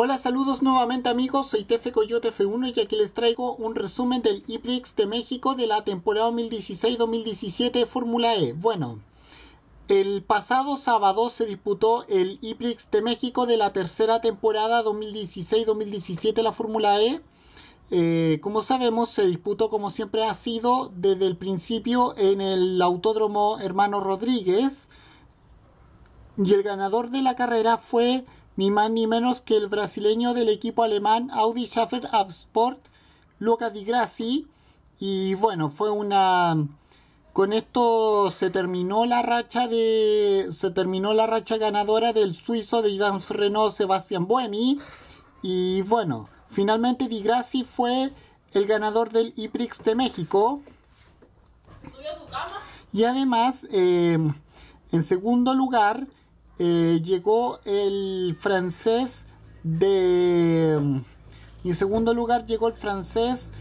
Hola, saludos nuevamente amigos, soy Tefe Coyote F1 y aquí les traigo un resumen del IPRIX de México de la temporada 2016-2017 Fórmula E. Bueno, el pasado sábado se disputó el IPRIX de México de la tercera temporada 2016-2017 la Fórmula E. Eh, como sabemos, se disputó como siempre ha sido desde el principio en el Autódromo Hermano Rodríguez. Y el ganador de la carrera fue ni más ni menos que el brasileño del equipo alemán Audi Schaffer Absport, Luca Di Grassi. Y bueno, fue una. Con esto se terminó la racha de. Se terminó la racha ganadora del suizo de Idans Renault Sebastián Buemi. Y bueno, finalmente Di Grassi fue el ganador del IPRIX de México. Y además, eh, en segundo lugar, eh, llegó el francés de... Mm, y en segundo lugar llegó el francés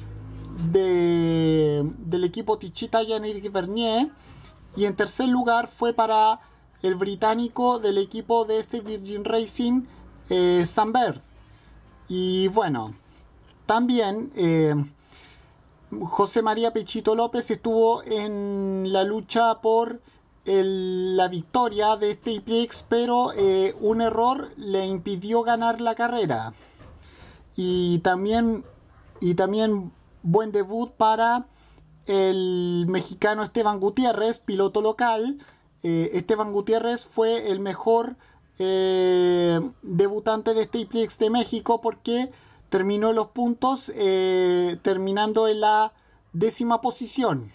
de, del equipo Tichita Yannick Bernier. Y en tercer lugar fue para el británico del equipo de este Virgin Racing, eh, Sambert. Y bueno, también eh, José María Pechito López estuvo en la lucha por la victoria de este IPX, pero eh, un error le impidió ganar la carrera. Y también, y también buen debut para el mexicano Esteban Gutiérrez, piloto local. Eh, Esteban Gutiérrez fue el mejor eh, debutante de este IPX de México porque terminó los puntos terminando en la décima posición.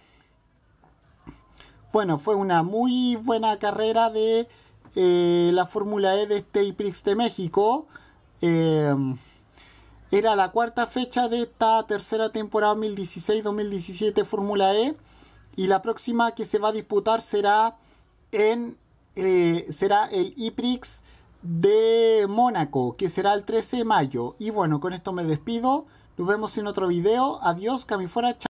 Bueno, fue una muy buena carrera de eh, la Fórmula E de este Prix de México. Eh, era la cuarta fecha de esta tercera temporada 2016-2017 Fórmula E. Y la próxima que se va a disputar será en eh, será el IPRIX de Mónaco, que será el 13 de mayo. Y bueno, con esto me despido. Nos vemos en otro video. Adiós, Chao.